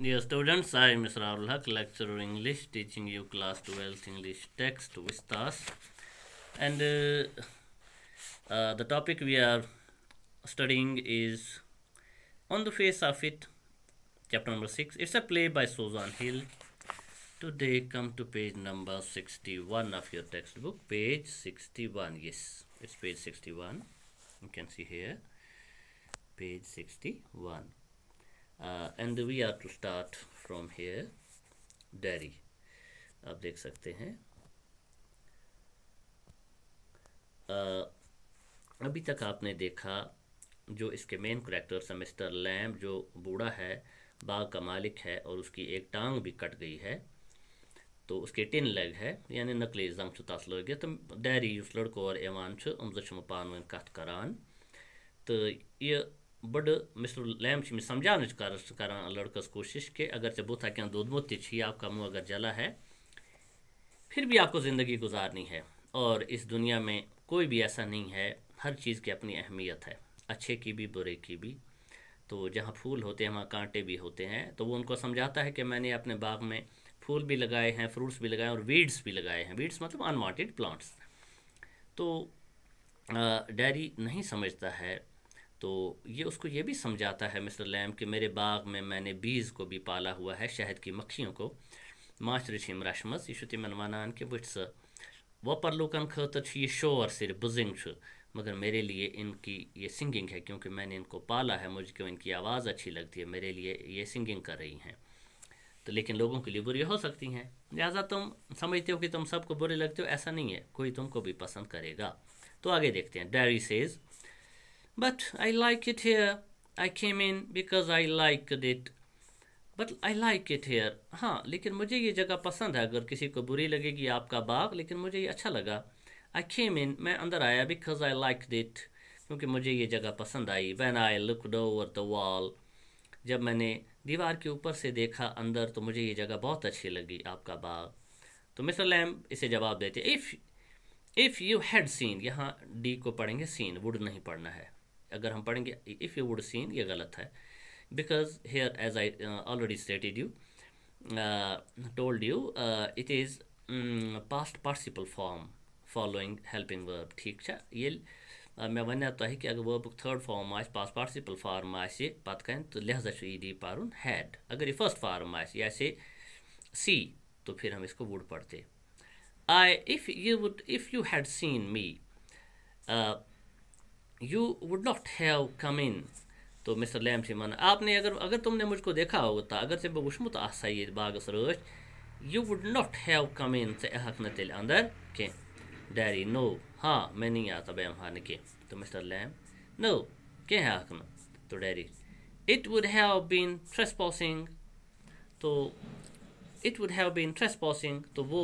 Dear students, I am Mr. Arul Haq, lecturer English, teaching you class 12 English text vistas. And uh, uh, the topic we are studying is On the Face of It, chapter number 6. It's a play by Susan Hill. Today, come to page number 61 of your textbook. Page 61, yes, it's page 61. You can see here, page 61. uh, and we are to start from here dairy आप देख सकते हैं uh, अभी तक आपने देखा जो इसके मेन करेक्टर मिस्टर लैम्ब जो बूढ़ा है बाग का मालिक है और उसकी एक टांग भी कट गई है तो उसके टिन लेग है यानी नकली जंग तास लगे तो डैरी उस लड़को और एवान उम्द पान कथ कत करान तो यह बड़ मिस्टर लैम में समझाने कर लड़कस कोशिश के अगर चे बुथा क्या दूधमुत छी आपका मुँह अगर जला है फिर भी आपको ज़िंदगी गुजारनी है और इस दुनिया में कोई भी ऐसा नहीं है हर चीज़ की अपनी अहमियत है अच्छे की भी बुरे की भी तो जहाँ फूल होते हैं वहाँ कांटे भी होते हैं तो वो उनको समझाता है कि मैंने अपने बाग में फूल भी लगाए हैं फ्रूट्स भी लगाए हैं और वीड्स भी लगाए हैं वीड्स मतलब अनवांटेड प्लांट्स तो डेरी नहीं समझता है तो ये उसको ये भी समझाता है मिस्टर लैम कि मेरे बाग में मैंने बीज को भी पाला हुआ है शहद की मक्खियों को मास्टरिम रशमस यह तिमन वनान कि स व वपर लूकन खतर यह शोर सिर्फ बुजिंग मगर मेरे लिए इनकी ये सिंगिंग है क्योंकि मैंने इनको पाला है मुझको इनकी आवाज़ अच्छी लगती है मेरे लिए ये सिंगिंग कर रही हैं तो लेकिन लोगों के लिए बुरी हो सकती हैं लिहाजा तुम समझते हो कि तुम सबको बुरे लगते हो ऐसा नहीं है कोई तुमको भी पसंद करेगा तो आगे देखते हैं diary says but I like it here. I came in because I liked it. But I like it here हाँ लेकिन मुझे ये जगह पसंद है अगर किसी को बुरी लगेगी आपका बाग लेकिन मुझे ये अच्छा लगा आई came in, मैं अंदर आया because आई लाइक दिट क्योंकि मुझे ये जगह पसंद आई When I looked over the wall जब मैंने दीवार के ऊपर से देखा अंदर तो मुझे ये जगह बहुत अच्छी लगी आपका बाग तो मिस्टर लैम इसे जवाब देते if if you had seen यहाँ डी को पढ़ेंगे सीन वुड नहीं पढ़ना है अगर हम पढ़ेंगे इफ़ यू वुड सीन ये गलत है because here as I already stated you told you it is past participle form following helping verb ठीक uh, है ये मैं वन तो कि अगर वर्ब थर्ड फॉर्म आज पास पार्टिसिपल फॉर्म आसे पत तो लिहाजा ई दी पारुन हैड अगर ये फर्स्ट फॉर्म आसे सी तो फिर हम इसको वुड पढ़ते I if you would if you had seen me you would not have come in तो मिस्टर लैम से माना आपने अगर अगर तुमने मुझको देखा होता अगर से बुशमुत आसा ये बागस रोश you would not have come in से हक न तेल अंदर के डैरी नो हाँ मैं नहीं आता बैम हार के तो मिस्टर लैम नो है हक न तो diary it would have been trespassing तो it would have been trespassing तो वो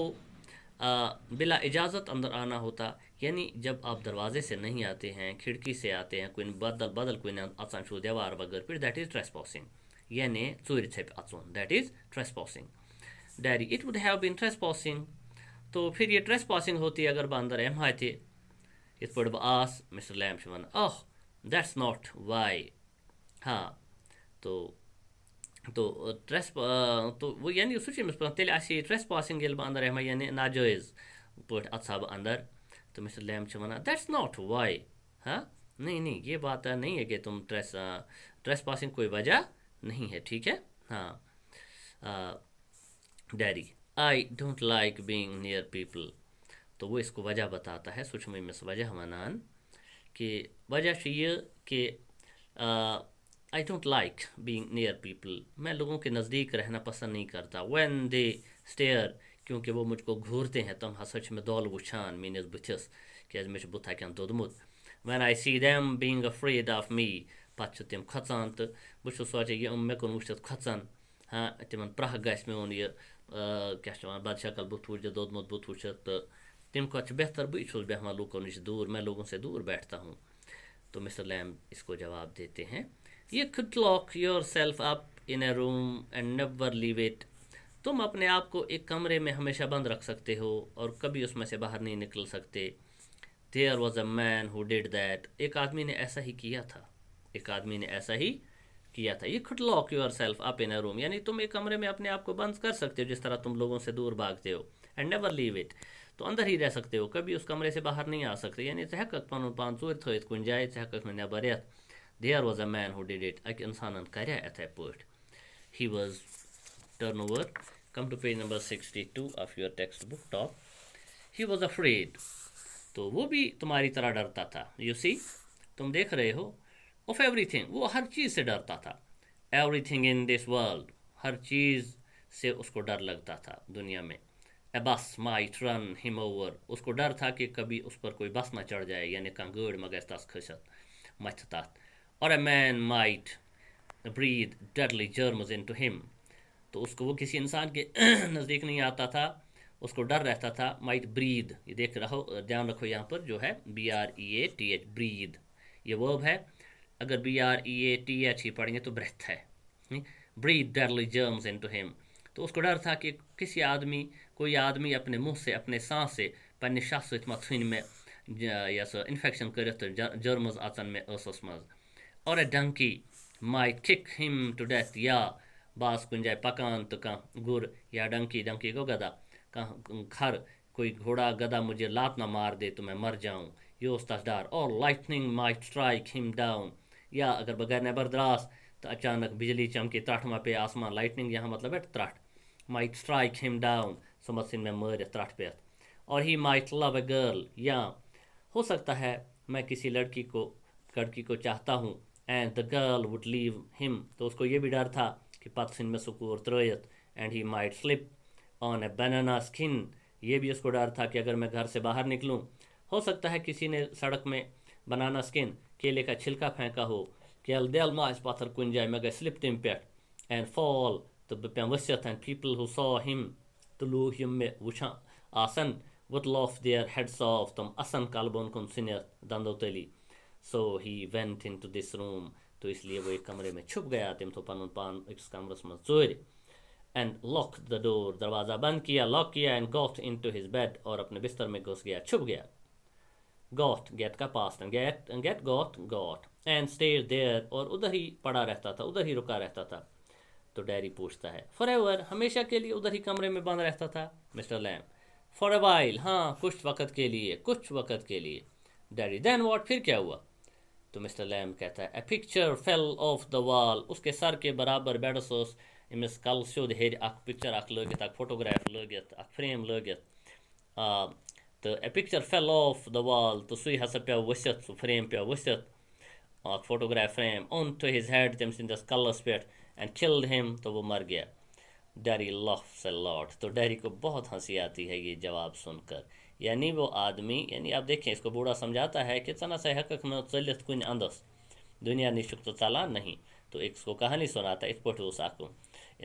आ, बिला इजाज़त अंदर आना होता यानी जब आप दरवाजे से नहीं आते हैं खिड़की से आते हैं कोई बदल बदल कोई असांशो देवार बगर फिर दैट इज़ ट्रेस पॉसिंग यानी चोरी छप अचुन that is passing diary it would have been passing तो फिर ये पॉसिंग होती अगर बह अंदर एम हाथ इत पे बह आस Mr lamb one oh that's not why हाँ तो तो ट्रेस तो वो यानी सह तेल ट्रेस पॉसिंग ये बह अच्छा, अंदर एम यानी नाजायज पे अंदर तो मिस्टर लैम्च मना दैट्स नॉट वाई हाँ नहीं नहीं ये बात नहीं है कि तुम ट्रेस ट्रेस पासिंग कोई वजह नहीं है ठीक है हाँ daddy I don't like being near people तो वो इसको वजह बताता है सुषमय मिस वजह मनान कि वजह से ये कि I don't like being near people मैं लोगों के नज़दीक रहना पसंद नहीं करता वन दे स्टेयर क्योंकि वो मुझको घूरते हैं तुम तो हसा हाँ मैं दौल वुछान मेनिस बुथिस क्या मे बुथ हकन दोदमुत when I see them being afraid of me पे तम खोचान तो बहुत सोचान हाँ, ये मे कुन वुत खोचान हाँ तिम प्रह गस मोन यह क्या बद शक्ल बुथ वुच दोदमुत बुथ वुच तो तम खोच बेहतर बी छुस बेहमान लूकों नश दूर मैं लोगों से दूर बैठता हूँ तो मिस्टर लैम इसको जवाब देते हैं ये खुद lock yourself up in a room and never leave it तुम अपने आप को एक कमरे में हमेशा बंद रख सकते हो और कभी उसमें से बाहर नहीं निकल सकते there was a man who did that एक आदमी ने ऐसा ही किया था एक आदमी ने ऐसा ही किया था ये खुट lock yourself up in a room यानी तुम एक कमरे में अपने आप को बंद कर सकते हो जिस तरह तुम लोगों से दूर भागते हो एंड नेवर लीव इट तो अंदर ही रह सकते हो कभी उस कमरे से बाहर नहीं आ सकते यानी तहकक पन पान चोर थत कुन जाए में नबर यथ there was a man who did it अक इंसान कर पे ही was turn over come to page number 62 of your textbook top he was afraid तो वो भी तुम्हारी तरह डरता था यू सी तुम देख रहे हो ऑफ एवरीथिंग वो हर चीज़ से डरता था एवरीथिंग इन दिस वर्ल्ड हर चीज़ से उसको डर लगता था दुनिया में ए बस माइट रन हिम ओवर उसको डर था कि कभी उस पर कोई बस ना चढ़ जाए यानी गड़ मगज तस खसत मछता और a man might breathe deadly germs into him तो उसको वो किसी इंसान के नज़दीक नहीं आता था उसको डर रहता था माइट ब्रीद ये देख रहो ध्यान रखो यहाँ पर जो है B R E A T H breathe ये वर्ब है अगर B R E A T H ही पढ़ेंगे तो ब्रेथ है breathe deadly germs into him तो उसको डर था कि किसी आदमी कोई आदमी अपने मुंह से अपने सांस से पन्ने शख्स मथुन में यस सो इन्फेक्शन करत जर्म्स अचन में असस मज और a donkey might kick him to death या बाँस कुंजाय पकान तो कहाँ गुर या डंकी डंकी को गदा कहाँ खर कोई घोड़ा गदा मुझे लात ना मार दे तो मैं मर जाऊँ यो तसदार और lightning might strike him down या अगर बगैर नबरदरास तो अचानक बिजली चमके त्राठ मा पे आसमान लाइटनिंग यहाँ मतलब है त्राठ माई स्ट्राइक हिम डाउन समझ सिन मैं मर त्राठ पे और ही माई लव ए गर्ल या हो सकता है मैं किसी लड़की को लड़की को चाहता हूँ and the girl would leave him तो उसको ये भी डर था कि पत्सिन में सकूर त्रोयत and he might slip on a banana skin ये भी उसको डर था कि अगर मैं घर से बाहर निकलूँ हो सकता है किसी ने सड़क में बनाना स्किन केले का छिलका फेंका हो कि अलदे अलमा इस पाथर कुन जाए मैं गए स्लिप तम पे एंड फॉल तो पे वसियत and people who saw him तो लू हिम मे वुछा आसन वुत लॉफ देयर हेड सॉफ तुम असन कालबोन कुन सिनियर दंदो तली so he went into this room तो इसलिए वो एक कमरे में छुप गया तम तो पन पान अकिस कमरस मज चोर एंड लॉक द डोर दरवाज़ा बंद किया लॉक किया and got into his bed और अपने बिस्तर में घुस गया छुप गया गॉट गेट का पास get get got got and stare there और उधर ही पड़ा रहता था उधर ही रुका रहता था तो डैरी पूछता है फॉर एवर हमेशा के लिए उधर ही कमरे में बंद रहता था मिस्टर लैम फॉर अ हाँ कुछ वक़्त के लिए कुछ वक़्त के लिए डैरी देन वॉट फिर क्या हुआ तो मिस्टर लैम कहता है a picture fell off the wall उसके सर के बराबर बेडस उस अमिस कल सिोद हेर अख पिक्चर अख लगित अख फोटोग्राफ लगित अख फ्रेम लगित तो a picture fell off the wall तो सु हसा पे वसित सु फ्रेम पे वसित अख photograph frame onto his head तम संदस कलस पे एंड चिल्ड हिम तो वो मर गया डैरी लफ से लॉट तो डैरी को बहुत हंसी आती है ये जवाब सुनकर यानी वो आदमी यानी आप देखें इसको बूढ़ा समझाता है कि सा हक में चलित कुन अंदस दुनिया तो चला नहीं तो इसको कहानी सुनाता इस पे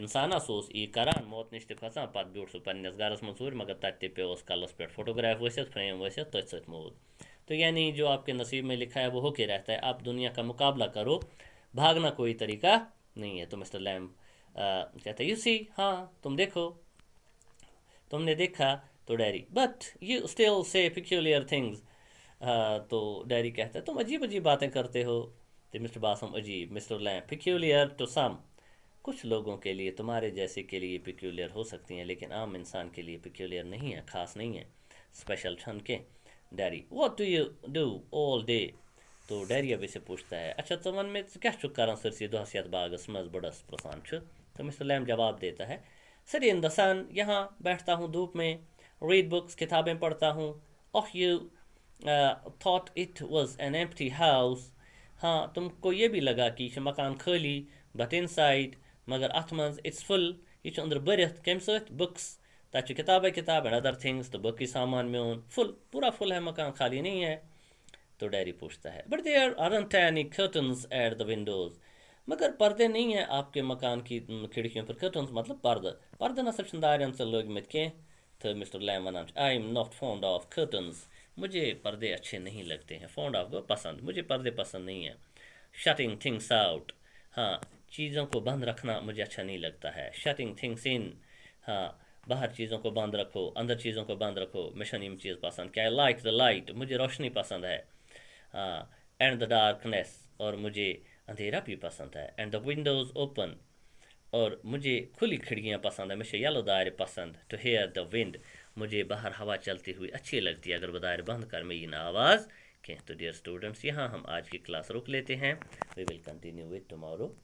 इंसाना सोस ई करान निश तो खसा पत ब्यूट सो पन्नस गारस मे सूर मगर तत् पे कलस पे फोटोग्राफ वसित फ्रेम वसित तो सत मौत तो यानी जो आपके नसीब में लिखा है वो होके रहता है आप दुनिया का मुकाबला करो भागना कोई तरीका नहीं है तो मिस्टर लैम कहते यू सी हाँ तुम देखो तुमने देखा तो Derry but you still say peculiar things तो डैरी कहता है तुम अजीब अजीब बातें करते हो तो मिस्टर बासम अजीब Mister Lamb peculiar to some कुछ लोगों के लिए तुम्हारे जैसे के लिए पिक्यूलियर हो सकती हैं लेकिन आम इंसान के लिए पिक्यूलियर नहीं है ख़ास नहीं है स्पेशल छन के Derry what do you do all day तो डैरी अभी से पूछता है अच्छा तुमन तो में क्या चुप कर सरसी दहसियत बागस मज बड़स प्रसान तो मिस्टर लैम जवाब देता है सर इन द यहाँ बैठता हूँ धूप में रीड बुक्स किताबें पढ़ता हूँ of you thought it was an टी हाउस हाँ तुमको ये भी लगा कि यह मकान खाली बट इन साइड मगर अत मज इट्स फुल यह अंदर भरत कम सुक्स तथा किताब किताब एंड अदर थिंग्स तो बाकी सामान म्योन फुल पूरा फुल है मकान खाली नहीं है तो डायरी पूछता है but there aren't any curtains at the windows मगर पर्दे नहीं हैं आपके मकान की खिड़कियों पर कर्टन्स मतलब पर्द पर्द ना सब शंदार लोग कह तो Mr Lam one I am not fond of curtains मुझे पर्दे अच्छे नहीं लगते हैं फाउंड ऑफ को पसंद मुझे पर्दे पसंद नहीं है शटिंग थिंग्स आउट हाँ चीज़ों को बंद रखना मुझे अच्छा नहीं लगता है शटिंग थिंग्स इन हाँ बाहर चीज़ों को बंद रखो अंदर चीज़ों को बंद रखो मिशन ये चीज़ पसंद क्या लाइक द लाइट मुझे रोशनी पसंद है हाँ एंड द डार्कनेस और मुझे अंधेरा भी पसंद है एंड द विंडोज़ ओपन और मुझे खुली खिड़कियाँ पसंद है मुझे येलो दायर पसंद टू हेयर द विंड मुझे बाहर हवा चलती हुई अच्छी लगती है अगर वो दायर बंद कर मेरी ये ना आवाज़ कहें तो डियर स्टूडेंट्स यहाँ हम आज की क्लास रुक लेते हैं we will continue with tomorrow